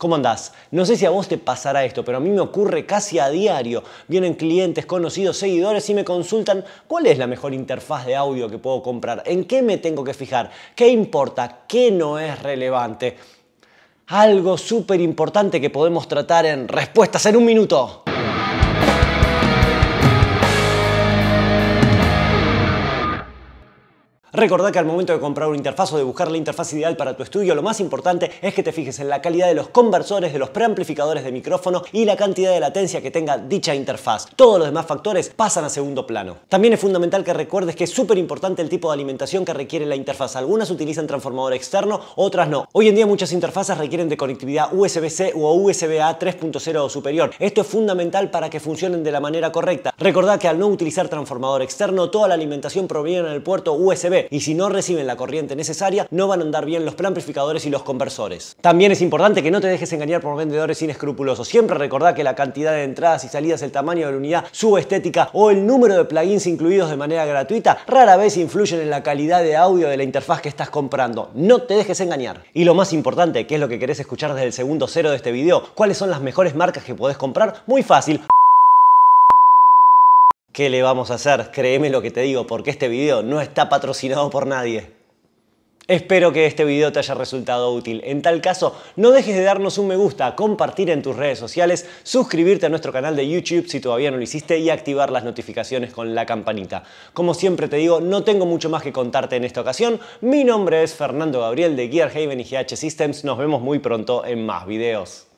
¿Cómo andás? No sé si a vos te pasará esto, pero a mí me ocurre casi a diario. Vienen clientes, conocidos, seguidores y me consultan cuál es la mejor interfaz de audio que puedo comprar, en qué me tengo que fijar, qué importa, qué no es relevante. Algo súper importante que podemos tratar en respuestas en un minuto. Recordá que al momento de comprar una interfaz o de buscar la interfaz ideal para tu estudio, lo más importante es que te fijes en la calidad de los conversores, de los preamplificadores de micrófono y la cantidad de latencia que tenga dicha interfaz. Todos los demás factores pasan a segundo plano. También es fundamental que recuerdes que es súper importante el tipo de alimentación que requiere la interfaz. Algunas utilizan transformador externo, otras no. Hoy en día muchas interfaces requieren de conectividad USB-C o USB-A 3.0 o superior. Esto es fundamental para que funcionen de la manera correcta. Recordad que al no utilizar transformador externo, toda la alimentación proviene del puerto USB y si no reciben la corriente necesaria, no van a andar bien los planificadores y los conversores. También es importante que no te dejes engañar por vendedores inescrupulosos. Siempre recordá que la cantidad de entradas y salidas, el tamaño de la unidad, su estética o el número de plugins incluidos de manera gratuita rara vez influyen en la calidad de audio de la interfaz que estás comprando. No te dejes engañar. Y lo más importante, que es lo que querés escuchar desde el segundo cero de este video, cuáles son las mejores marcas que podés comprar, muy fácil. ¿Qué le vamos a hacer? Créeme lo que te digo, porque este video no está patrocinado por nadie. Espero que este video te haya resultado útil. En tal caso, no dejes de darnos un me gusta, compartir en tus redes sociales, suscribirte a nuestro canal de YouTube si todavía no lo hiciste y activar las notificaciones con la campanita. Como siempre te digo, no tengo mucho más que contarte en esta ocasión. Mi nombre es Fernando Gabriel de Gear y GH Systems. Nos vemos muy pronto en más videos.